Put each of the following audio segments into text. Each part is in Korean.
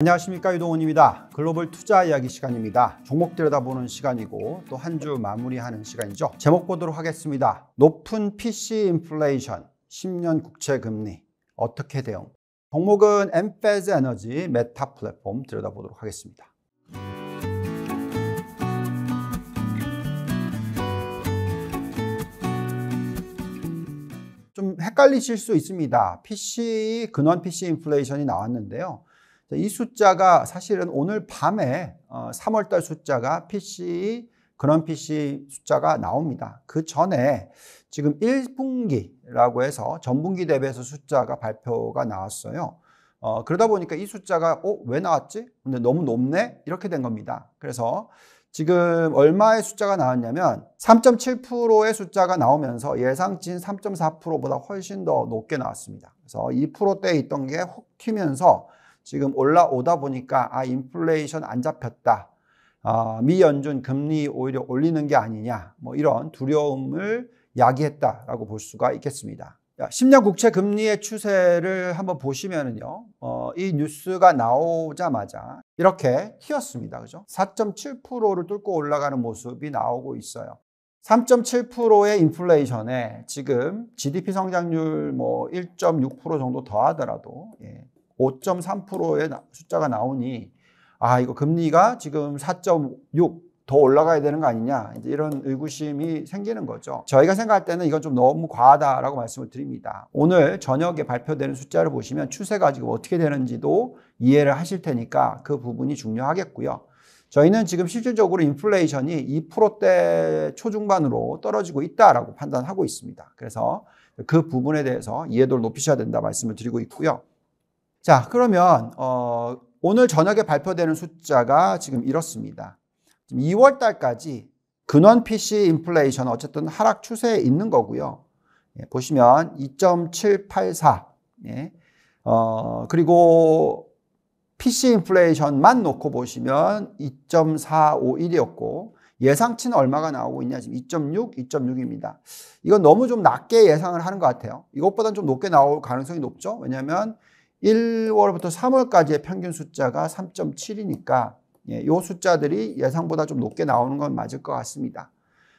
안녕하십니까 유동훈입니다 글로벌 투자 이야기 시간입니다. 종목 들여다보는 시간이고 또 한 주 마무리하는 시간이죠. 제목 보도록 하겠습니다. 높은 PC 인플레이션, 10년 국채 금리 어떻게 대응? 종목은 엠페즈 에너지 메타 플랫폼 들여다보도록 하겠습니다. 좀 헷갈리실 수 있습니다. PC 근원 PC 인플레이션이 나왔는데요. 이 숫자가 사실은 오늘 밤에 3월달 어, 숫자가 PC 그런 PC 숫자가 나옵니다. 그 전에 지금 1분기라고 해서 전분기 대비해서 숫자가 발표가 나왔어요. 어, 그러다 보니까 이 숫자가 어, 왜 나왔지? 근데 너무 높네? 이렇게 된 겁니다. 그래서 지금 얼마의 숫자가 나왔냐면 3.7%의 숫자가 나오면서 예상치인 3.4%보다 훨씬 더 높게 나왔습니다. 그래서 2%대에 있던 게훅 튀면서 지금 올라오다 보니까 아 인플레이션 안 잡혔다. 아, 미연준 금리 오히려 올리는 게 아니냐. 뭐 이런 두려움을 야기했다라고 볼 수가 있겠습니다. 10년 국채 금리의 추세를 한번 보시면은요, 어, 이 뉴스가 나오자마자 이렇게 튀었습니다. 그죠? 4.7%를 뚫고 올라가는 모습이 나오고 있어요. 3.7%의 인플레이션에 지금 GDP 성장률 뭐 1.6% 정도 더 하더라도, 예, 5.3%의 숫자가 나오니 아 이거 금리가 지금 4.6 더 올라가야 되는 거 아니냐 이런 의구심이 생기는 거죠. 저희가 생각할 때는 이건 좀 너무 과하다라고 말씀을 드립니다. 오늘 저녁에 발표되는 숫자를 보시면 추세가 지금 어떻게 되는지도 이해를 하실 테니까 그 부분이 중요하겠고요. 저희는 지금 실질적으로 인플레이션이 2%대 초중반으로 떨어지고 있다라고 판단하고 있습니다. 그래서 그 부분에 대해서 이해도를 높이셔야 된다 말씀을 드리고 있고요. 자, 그러면 어, 오늘 저녁에 발표되는 숫자가 지금 이렇습니다. 지금 2월 달까지 근원 PC 인플레이션 어쨌든 하락 추세에 있는 거고요. 예, 보시면 2.784. 예. 어, 그리고 PC 인플레이션만 놓고 보시면 2.451이었고 예상치는 얼마가 나오고 있냐 지금 2.6, 2.6입니다. 이건 너무 좀 낮게 예상을 하는 것 같아요. 이것보다는 좀 높게 나올 가능성이 높죠. 왜냐하면 1월부터 3월까지의 평균 숫자가 3.7이니까 이 예, 숫자들이 예상보다 좀 높게 나오는 건 맞을 것 같습니다.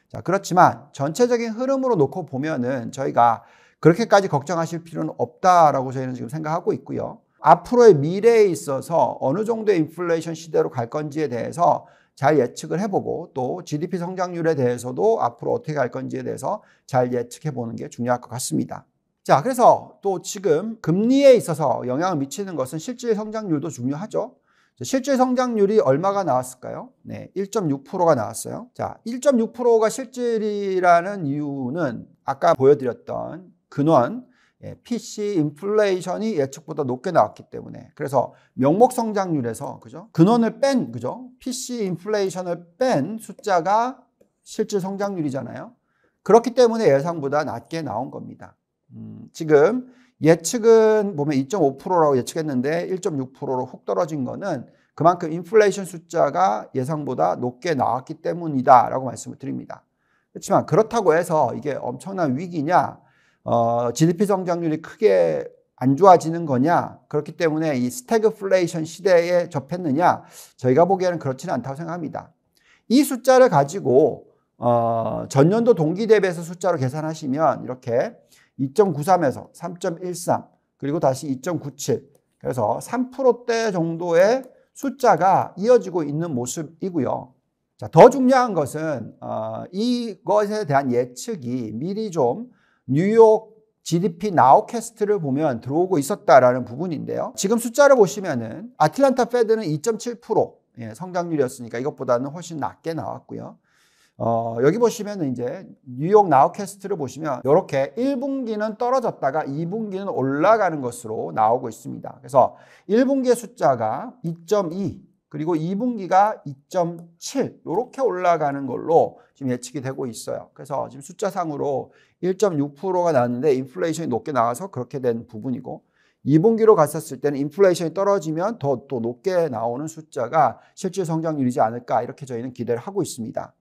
자, 그렇지만 전체적인 흐름으로 놓고 보면은 저희가 그렇게까지 걱정하실 필요는 없다라고 저희는 지금 생각하고 있고요. 앞으로의 미래에 있어서 어느 정도의 인플레이션 시대로 갈 건지에 대해서 잘 예측을 해보고 또 GDP 성장률에 대해서도 앞으로 어떻게 갈 건지에 대해서 잘 예측해 보는 게 중요할 것 같습니다. 자, 그래서 또 지금 금리에 있어서 영향을 미치는 것은 실질 성장률도 중요하죠. 실질 성장률이 얼마가 나왔을까요? 네, 1.6%가 나왔어요. 자, 1.6%가 실질이라는 이유는 아까 보여드렸던 근원 예, PC 인플레이션이 예측보다 높게 나왔기 때문에 그래서 명목 성장률에서 그죠? 근원을 뺀 그죠? PC 인플레이션을 뺀 숫자가 실질 성장률이잖아요. 그렇기 때문에 예상보다 낮게 나온 겁니다. 음, 지금 예측은 보면 2.5%라고 예측했는데 1.6%로 훅 떨어진 거는 그만큼 인플레이션 숫자가 예상보다 높게 나왔기 때문이다라고 말씀을 드립니다. 그렇지만 그렇다고 해서 이게 엄청난 위기냐, 어, GDP 성장률이 크게 안 좋아지는 거냐, 그렇기 때문에 이 스태그플레이션 시대에 접했느냐, 저희가 보기에는 그렇지는 않다고 생각합니다. 이 숫자를 가지고 어, 전년도 동기 대비해서 숫자로 계산하시면 이렇게 2.93에서 3.13 그리고 다시 2.97 그래서 3%대 정도의 숫자가 이어지고 있는 모습이고요. 자, 더 중요한 것은 어, 이것에 대한 예측이 미리 좀 뉴욕 GDP 나우캐스트를 보면 들어오고 있었다라는 부분인데요. 지금 숫자를 보시면은 아틀란타 페드는 2.7% 예, 성장률이었으니까 이것보다는 훨씬 낮게 나왔고요. 어, 여기 보시면 이제 뉴욕 나우캐스트를 보시면 이렇게 1분기는 떨어졌다가 2분기는 올라가는 것으로 나오고 있습니다. 그래서 1분기의 숫자가 2.2 그리고 2분기가 2.7 이렇게 올라가는 걸로 지금 예측이 되고 있어요. 그래서 지금 숫자상으로 1.6%가 나왔는데 인플레이션이 높게 나와서 그렇게 된 부분이고 2분기로 갔었을 때는 인플레이션이 떨어지면 더 또 높게 나오는 숫자가 실질 성장률이지 않을까 이렇게 저희는 기대를 하고 있습니다.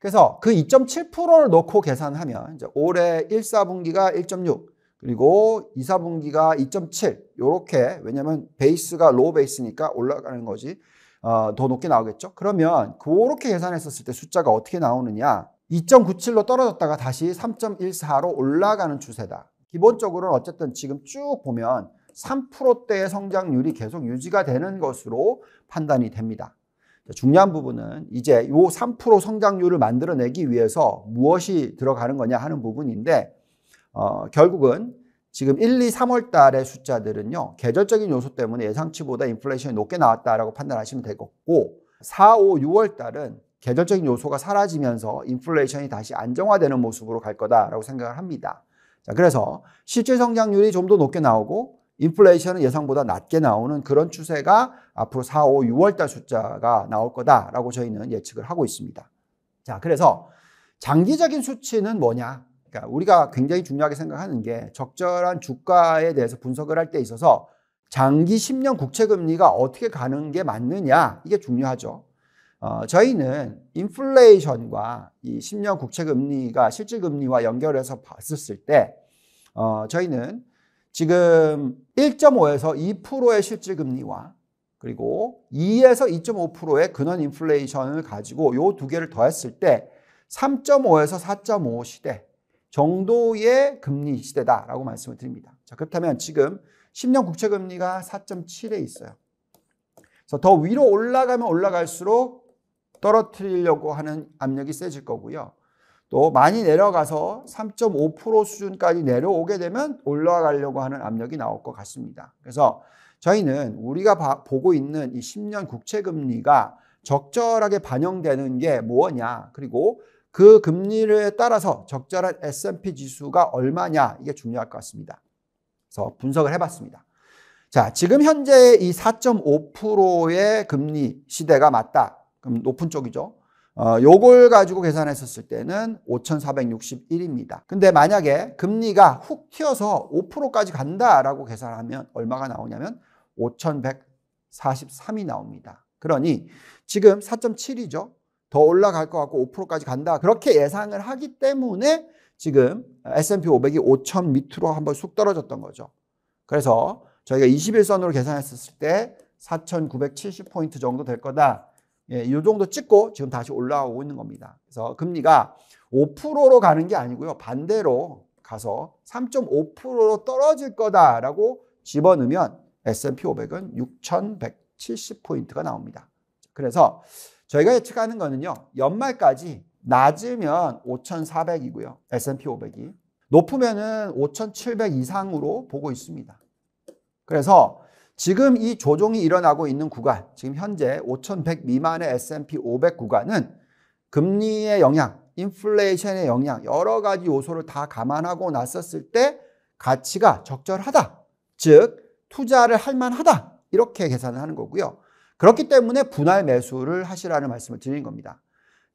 그래서 그 2.7%를 넣고 계산하면 이제 올해 1, 4분기가 1.6 그리고 2, 4분기가 2.7이렇게 왜냐면 베이스가 로우 베이스니까 올라가는 거지 어, 더 높게 나오겠죠. 그러면 그렇게 계산했었을 때 숫자가 어떻게 나오느냐 2.97로 떨어졌다가 다시 3.14로 올라가는 추세다. 기본적으로는 어쨌든 지금 쭉 보면 3%대의 성장률이 계속 유지가 되는 것으로 판단이 됩니다. 중요한 부분은 이제 요 3% 성장률을 만들어내기 위해서 무엇이 들어가는 거냐 하는 부분인데 어, 결국은 지금 1, 2, 3월 달의 숫자들은요 계절적인 요소 때문에 예상치보다 인플레이션이 높게 나왔다라고 판단하시면 되겠고 4, 5, 6월 달은 계절적인 요소가 사라지면서 인플레이션이 다시 안정화되는 모습으로 갈 거다라고 생각을 합니다. 자, 그래서 실질 성장률이 좀 더 높게 나오고 인플레이션은 예상보다 낮게 나오는 그런 추세가 앞으로 4, 5, 6월 달 숫자가 나올 거다라고 저희는 예측을 하고 있습니다. 자, 그래서 장기적인 수치는 뭐냐? 그러니까 우리가 굉장히 중요하게 생각하는 게 적절한 주가에 대해서 분석을 할 때 있어서 장기 10년 국채 금리가 어떻게 가는 게 맞느냐 이게 중요하죠. 어, 저희는 인플레이션과 이 10년 국채 금리가 실질 금리와 연결해서 봤었을 때 어, 저희는 지금 1.5에서 2%의 실질 금리와 그리고 2에서 2.5%의 근원 인플레이션을 가지고 요두 개를 더했을 때 3.5에서 4.5 시대 정도의 금리 시대다라고 말씀을 드립니다. 자, 그렇다면 지금 10년 국채 금리가 4.7에 있어요. 그래서 더 위로 올라가면 올라갈수록 떨어뜨리려고 하는 압력이 세질 거고요. 또 많이 내려가서 3.5% 수준까지 내려오게 되면 올라가려고 하는 압력이 나올 것 같습니다. 그래서 저희는 우리가 바, 보고 있는 이 10년 국채 금리가 적절하게 반영되는 게 뭐냐 그리고 그 금리를 따라서 적절한 S&P 지수가 얼마냐 이게 중요할 것 같습니다. 그래서 분석을 해봤습니다. 자, 지금 현재 이 4.5%의 금리 시대가 맞다. 그럼 높은 쪽이죠. 어, 요걸 가지고 계산했었을 때는 5,461입니다. 근데 만약에 금리가 훅 튀어서 5%까지 간다라고 계산하면 얼마가 나오냐면 5,143이 나옵니다. 그러니 지금 4.7이죠. 더 올라갈 것 같고 5%까지 간다. 그렇게 예상을 하기 때문에 지금 S&P 500이 5,000 밑으로 한번 쑥 떨어졌던 거죠. 그래서 저희가 21선으로 계산했었을 때 4,970포인트 정도 될 거다. 예, 이 정도 찍고 지금 다시 올라오고 있는 겁니다. 그래서 금리가 5%로 가는 게 아니고요. 반대로 가서 3.5%로 떨어질 거다라고 집어넣으면 S&P 500은 6,170포인트가 나옵니다. 그래서 저희가 예측하는 거는요. 연말까지 낮으면 5,400이고요. S&P 500이 높으면은 5,700 이상으로 보고 있습니다. 그래서 지금 이 조종이 일어나고 있는 구간, 지금 현재 5,100 미만의 S&P 500 구간은 금리의 영향, 인플레이션의 영향, 여러 가지 요소를 다 감안하고 났었을 때 가치가 적절하다. 즉, 투자를 할 만하다. 이렇게 계산을 하는 거고요. 그렇기 때문에 분할 매수를 하시라는 말씀을 드린 겁니다.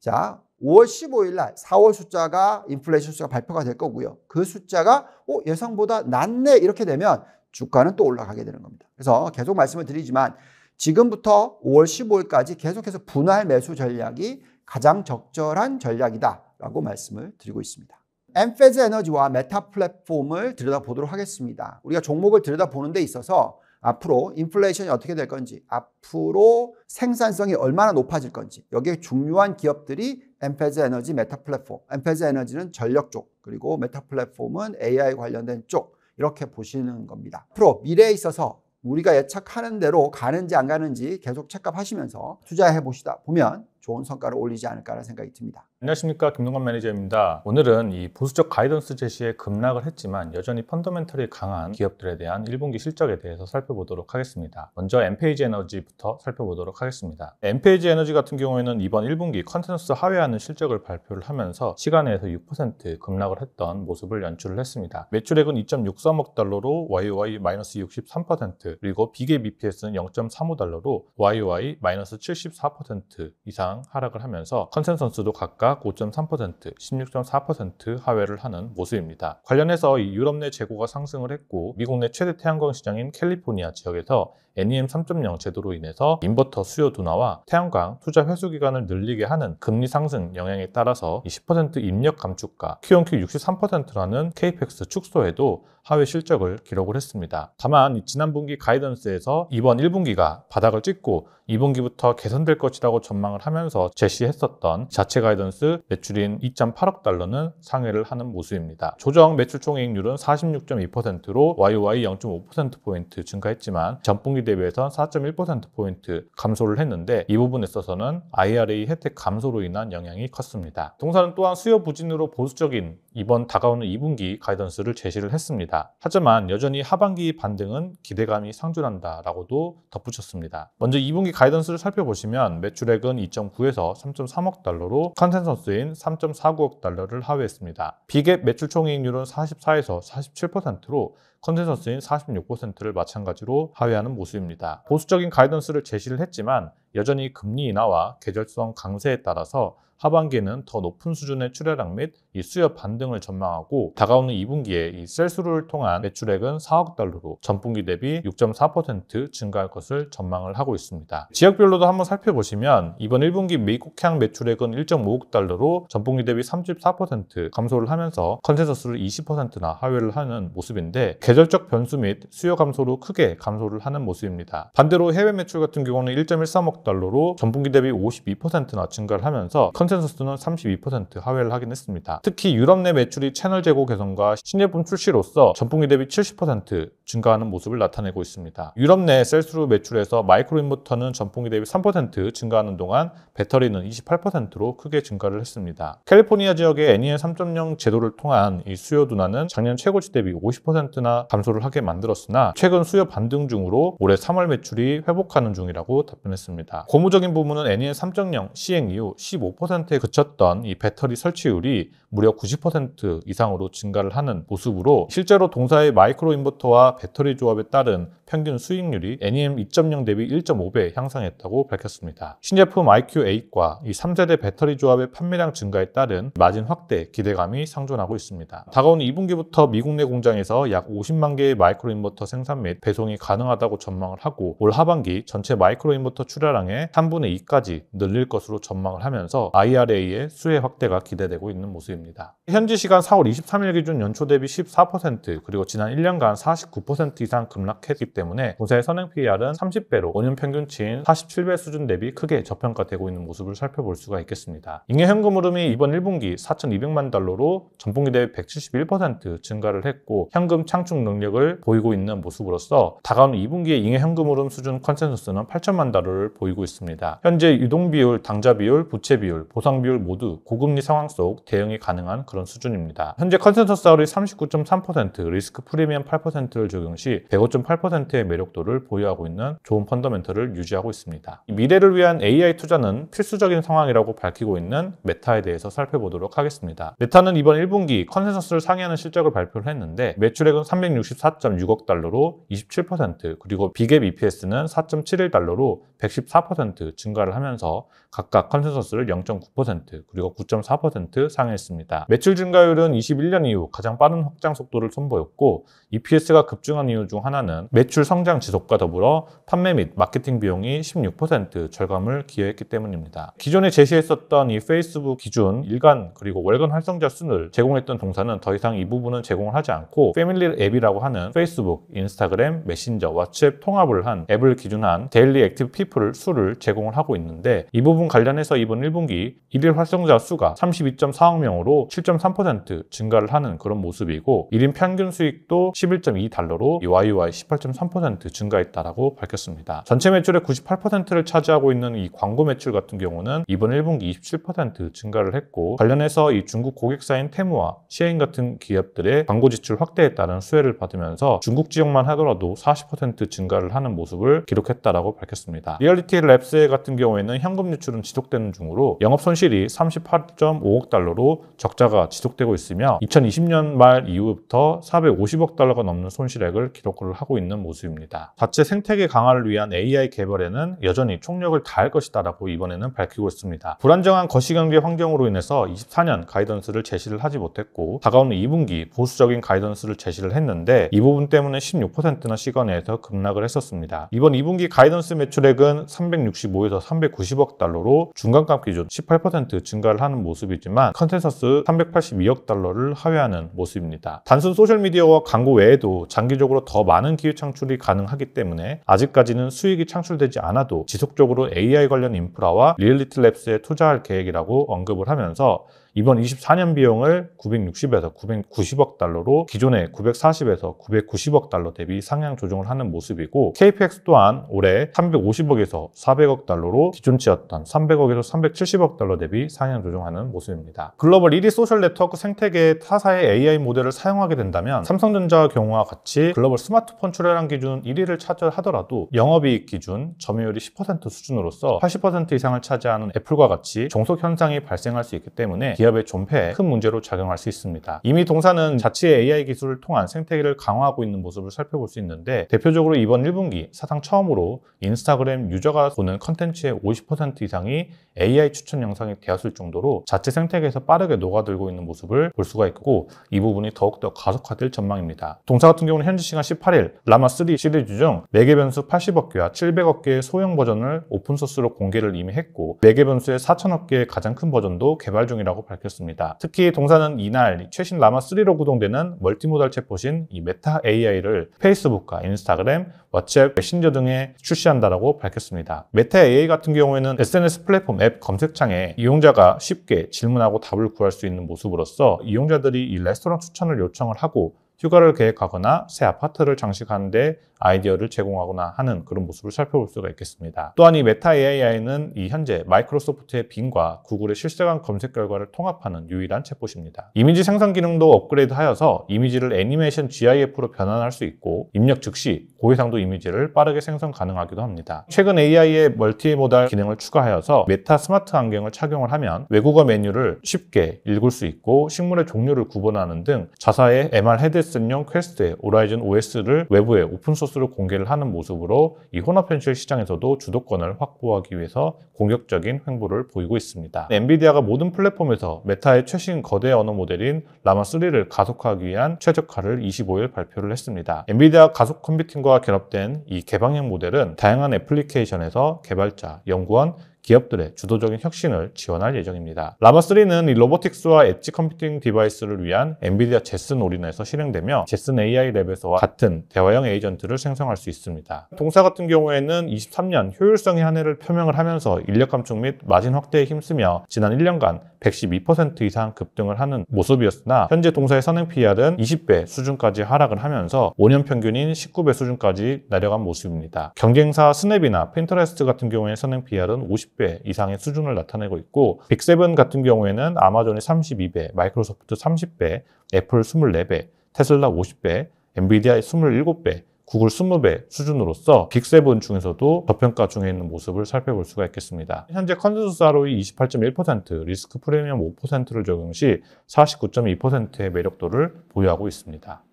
자, 5월 15일 날 4월 숫자가 인플레이션 숫자가 발표가 될 거고요. 그 숫자가 어, 예상보다 낮네 이렇게 되면 주가는 또 올라가게 되는 겁니다. 그래서 계속 말씀을 드리지만 지금부터 5월 15일까지 계속해서 분할 매수 전략이 가장 적절한 전략이다라고 말씀을 드리고 있습니다. 엠페즈 에너지와 메타 플랫폼을 들여다보도록 하겠습니다. 우리가 종목을 들여다보는 데 있어서 앞으로 인플레이션이 어떻게 될 건지, 앞으로 생산성이 얼마나 높아질 건지, 여기에 중요한 기업들이 엠페즈 에너지, 메타 플랫폼, 엠페즈 에너지는 전력 쪽, 그리고 메타 플랫폼은 AI 관련된 쪽, 이렇게 보시는 겁니다. 앞으로 미래에 있어서 우리가 예측하는 대로 가는지 안 가는지 계속 체크하시면서 투자해 보시다 보면 좋은 성과를 올리지 않을까라는 생각이 듭니다. 안녕하십니까 김동관 매니저입니다. 오늘은 이 보수적 가이던스 제시에 급락을 했지만 여전히 펀더멘털이 강한 기업들에 대한 1분기 실적에 대해서 살펴보도록 하겠습니다. 먼저 엠페이지 에너지부터 살펴보도록 하겠습니다. 엠페이지 에너지 같은 경우에는 이번 1분기 컨텐서 하회하는 실적을 발표를 하면서 시간에서 6% 급락을 했던 모습을 연출을 했습니다. 매출액은 2.63억 달러로 YOY 마이너스 63% 그리고 비계 BPS는 0.35 달러로 YOY 마이너스 74% 이상 하락을 하면서 컨센서스도 각각 약 5.3%, 16.4% 하회를 하는 모습입니다. 관련해서 유럽 내 재고가 상승을 했고 미국 내 최대 태양광 시장인 캘리포니아 지역에서 NEM 3.0 제도로 인해서 인버터 수요 둔화와 태양광 투자 회수 기간을 늘리게 하는 금리 상승 영향에 따라서 2 0 입력 감축과 Q&Q 63%라는 KPEX 축소에도 하회 실적을 기록을 했습니다. 다만 지난 분기 가이던스에서 이번 1분기가 바닥을 찍고 2분기부터 개선될 것이라고 전망을 하면서 제시했었던 자체 가이던스 매출인 2.8억 달러는 상회를 하는 모습입니다. 조정 매출 총액률은 46.2%로 YOY 0.5%포인트 증가했지만 전분기 대비해서 4.1%포인트 감소를 했는데 이 부분에 있어서는 IRA 혜택 감소로 인한 영향이 컸습니다. 동사는 또한 수요 부진으로 보수적인 이번 다가오는 2분기 가이던스를 제시를 했습니다. 하지만 여전히 하반기 반등은 기대감이 상존한다라고도 덧붙였습니다. 먼저 2분기 가이던스를 살펴보시면 매출액은 2.9에서 3.3억 달러로 컨센서스인 3.49억 달러를 하회했습니다. 비갭 매출 총이익률은 44에서 47%로 컨센서스인 46%를 마찬가지로 하회하는 모습입니다. 보수적인 가이던스를 제시를 했지만 여전히 금리 인하와 계절성 강세에 따라서 하반기에는 더 높은 수준의 출하량 및 수요 반등을 전망하고 다가오는 2분기에 이 셀수를 통한 매출액은 4억 달러로 전분기 대비 6.4% 증가할 것을 전망을 하고 있습니다. 지역별로도 한번 살펴보시면 이번 1분기 미국향 매출액은 1.5억 달러로 전분기 대비 34% 감소를 하면서 컨센서스를 20%나 하회를 하는 모습인데 계절적 변수 및 수요 감소로 크게 감소를 하는 모습입니다. 반대로 해외 매출 같은 경우는 1.13억 달러로 전분기 대비 52%나 증가를 하면서 컨센서스는 32% 하회를 하긴 했습니다. 특히 유럽 내 매출이 채널 재고 개선과 신제품 출시로서 전분기 대비 70% 증가하는 모습을 나타내고 있습니다. 유럽 내 셀스루 매출에서 마이크로 인버터는 전분기 대비 3% 증가하는 동안 배터리는 28%로 크게 증가를 했습니다. 캘리포니아 지역의 NEN 3.0 e 제도를 통한 이 수요 둔화는 작년 최고치 대비 50%나 감소를 하게 만들었으나 최근 수요 반등 중으로 올해 3월 매출이 회복하는 중이라고 답변했습니다. 고무적인 부문은 NEN 3.0 시행 이후 15% 30%에 그쳤던 이 배터리 설치율이 무려 90% 이상으로 증가를 하는 모습으로 실제로 동사의 마이크로 인버터와 배터리 조합에 따른 평균 수익률이 NEM 2.0 대비 1.5배 향상했다고 밝혔습니다. 신제품 IQ8과 이 3세대 배터리 조합의 판매량 증가에 따른 마진 확대 기대감이 상존하고 있습니다. 다가오는 2분기부터 미국 내 공장에서 약 50만 개의 마이크로 인버터 생산 및 배송이 가능하다고 전망을 하고 올 하반기 전체 마이크로 인버터 출하량의 3분의 2까지 늘릴 것으로 전망을 하면서 IRA의 수혜 확대가 기대되고 있는 모습입니다. 현지 시간 4월 23일 기준 연초 대비 14% 그리고 지난 1년간 49% 이상 급락했기 때문에 도세 선행 PER은 30배로 5년 평균치인 47배 수준 대비 크게 저평가되고 있는 모습을 살펴볼 수가 있겠습니다. 잉여 현금 흐름이 이번 1분기 4,200만 달러로 전분기 대비 171% 증가를 했고 현금 창축 능력을 보이고 있는 모습으로서 다가온 2분기의 잉여 현금 흐름 수준 컨센서스는 8천만 달러를 보이고 있습니다. 현재 유동 비율, 당좌 비율, 부채 비율, 보상 비율 모두 고금리 상황 속 대응이 가능한 그런 수준입니다. 현재 컨센서스율이 39.3%, 리스크 프리미엄 8%를 적용 시 105.8%의 매력도를 보유하고 있는 좋은 펀더멘터를 유지하고 있습니다. 미래를 위한 AI 투자는 필수적인 상황이라고 밝히고 있는 메타에 대해서 살펴보도록 하겠습니다. 메타는 이번 1분기 컨센서스를 상회하는 실적을 발표를 했는데 매출액은 364.6억 달러로 27% 그리고 비갭 EPS는 4.71달러로 114% 증가를 하면서 각각 컨센서스를 0.9 9.9% 그리고 9.4% 상회했습니다. 매출 증가율은 21년 이후 가장 빠른 확장 속도를 선보였고 EPS가 급증한 이유 중 하나는 매출 성장 지속과 더불어 판매 및 마케팅 비용이 16% 절감을 기여했기 때문입니다. 기존에 제시했었던 이 페이스북 기준 일간 그리고 월간 활성자 순을 제공했던 동사는 더 이상 이 부분은 제공을 하지 않고 패밀리 앱이라고 하는 페이스북, 인스타그램, 메신저, 왓츠앱 통합을 한 앱을 기준한 데일리 액티브 피플 수를 제공을 하고 있는데 이 부분 관련해서 이번 1분기 대 일일 활성자 수가 32.4억 명으로 7.3% 증가를 하는 그런 모습이고 1인 평균 수익도 11.2달러로 YOY 18.3% 증가했다라고 밝혔습니다. 전체 매출의 98%를 차지하고 있는 이 광고 매출 같은 경우는 이번 1분기 27% 증가를 했고 관련해서 이 중국 고객사인 테무와 시행 같은 기업들의 광고 지출 확대에 따른 수혜를 받으면서 중국 지역만 하더라도 40% 증가를 하는 모습을 기록했다라고 밝혔습니다. 리얼리티 랩스 같은 경우에는 현금 유출은 지속되는 중으로 영업 손실이 38.5억 달러로 적자가 지속되고 있으며 2020년 말 이후부터 450억 달러가 넘는 손실액을 기록을 하고 있는 모습입니다. 자체 생태계 강화를 위한 AI 개발에는 여전히 총력을 다할 것이다 라고 이번에는 밝히고 있습니다. 불안정한 거시경제 환경으로 인해서 24년 가이던스를 제시를 하지 못했고 다가오는 2분기 보수적인 가이던스를 제시를 했는데 이 부분 때문에 16%나 시간에서 급락을 했었습니다. 이번 2분기 가이던스 매출액은 365에서 390억 달러로 중간값 기준 18 18% 증가를 하는 모습이지만 컨센서스 382억 달러를 하회하는 모습입니다. 단순 소셜미디어와 광고 외에도 장기적으로 더 많은 기회 창출이 가능하기 때문에 아직까지는 수익이 창출되지 않아도 지속적으로 AI 관련 인프라와 리얼리티 랩스에 투자할 계획이라고 언급을 하면서 이번 24년 비용을 960에서 990억 달러로 기존의 940에서 990억 달러 대비 상향 조정을 하는 모습이고 KPX 또한 올해 350억에서 400억 달러로 기존치였던 300억에서 370억 달러 대비 상향 조정하는 모습입니다. 글로벌 1위 소셜 네트워크 생태계의 타사의 AI 모델을 사용하게 된다면 삼성전자의 경우와 같이 글로벌 스마트폰 출하량 기준 1위를 차지하더라도 영업이익 기준 점유율이 10% 수준으로서 80% 이상을 차지하는 애플과 같이 종속 현상이 발생할 수 있기 때문에 기업의 존폐에 큰 문제로 작용할 수 있습니다. 이미 동사는 자체의 AI 기술을 통한 생태계를 강화하고 있는 모습을 살펴볼 수 있는데 대표적으로 이번 1분기 사상 처음으로 인스타그램 유저가 보는 컨텐츠의 50% 이상이 AI 추천 영상이 되었을 정도로 자체 생태계에서 빠르게 녹아들고 있는 모습을 볼 수가 있고 이 부분이 더욱더 가속화될 전망입니다. 동사 같은 경우는 현지 시간 18일 라마3 시리즈 중 매개 변수 80억 개와 700억 개의 소형 버전을 오픈소스로 공개를 이미 했고 매개 변수의 4천억 개의 가장 큰 버전도 개발 중이라고 밝혔습니다 밝혔습니다. 특히 동사는 이날 최신 라마3로 구동되는 멀티모달 챗봇인 이 메타 AI를 페이스북과 인스타그램, 왓츠앱, 메신저 등에 출시한다라고 밝혔습니다. 메타 AI 같은 경우에는 SNS 플랫폼 앱 검색창에 이용자가 쉽게 질문하고 답을 구할 수 있는 모습으로써 이용자들이 이 레스토랑 추천을 요청을 하고 휴가를 계획하거나 새 아파트를 장식하는데 아이디어를 제공하거나 하는 그런 모습을 살펴볼 수가 있겠습니다. 또한 이 메타 AI는 이 현재 마이크로소프트의 빙과 구글의 실시간 검색 결과를 통합하는 유일한 챗봇입니다. 이미지 생성 기능도 업그레이드하여서 이미지를 애니메이션 GIF로 변환할 수 있고 입력 즉시 고해상도 이미지를 빠르게 생성 가능하기도 합니다. 최근 AI의 멀티모달 기능을 추가하여서 메타 스마트 안경을 착용을 하면 외국어 메뉴를 쉽게 읽을 수 있고 식물의 종류를 구분하는 등 자사의 MR 헤드 OS용용 퀘스트에 오라이즌 OS를 외부에 오픈소스로 공개를 하는 모습으로 이 혼합 현실 시장에서도 주도권을 확보하기 위해서 공격적인 횡보를 보이고 있습니다. 엔비디아가 모든 플랫폼에서 메타의 최신 거대 언어 모델인 라마3를 가속화하기 위한 최적화를 25일 발표를 했습니다. 엔비디아 가속 컴퓨팅과 결합된 이 개방형 모델은 다양한 애플리케이션에서 개발자, 연구원, 기업들의 주도적인 혁신을 지원할 예정입니다. 라마3는 이 로보틱스와 엣지 컴퓨팅 디바이스를 위한 엔비디아 제슨 오리나에서 실행되며 제슨 AI 랩에서 같은 대화형 에이전트를 생성할 수 있습니다. 동사 같은 경우에는 23년 효율성의 한 해를 표명을 하면서 인력 감축 및 마진 확대에 힘쓰며 지난 1년간 112% 이상 급등을 하는 모습이었으나 현재 동사의 선행 PR은 20배 수준까지 하락을 하면서 5년 평균인 19배 수준까지 내려간 모습입니다. 경쟁사 스냅이나 핀터레스트 같은 경우에 선행 PR은 50 10배 이상의 수준을 나타내고 있고 빅세븐 같은 경우에는 아마존의 32배, 마이크로소프트 30배, 애플 24배, 테슬라 50배, 엔비디아 27배, 구글 20배 수준으로서 빅세븐 중에서도 저평가 중에 있는 모습을 살펴볼 수가 있겠습니다. 현재 컨센서스 ROE 28.1%, 리스크 프리미엄 5%를 적용 시 49.2%의 매력도를 보유하고 있습니다.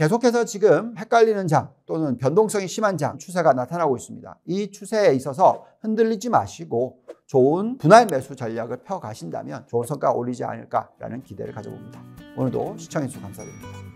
계속해서 지금 헷갈리는 장 또는 변동성이 심한 장 추세가 나타나고 있습니다. 이 추세에 있어서 흔들리지 마시고 좋은 분할 매수 전략을 펴 가신다면 좋은 성과 가 올리지 않을까라는 기대를 가져봅니다. 오늘도 시청해주셔서 감사드립니다.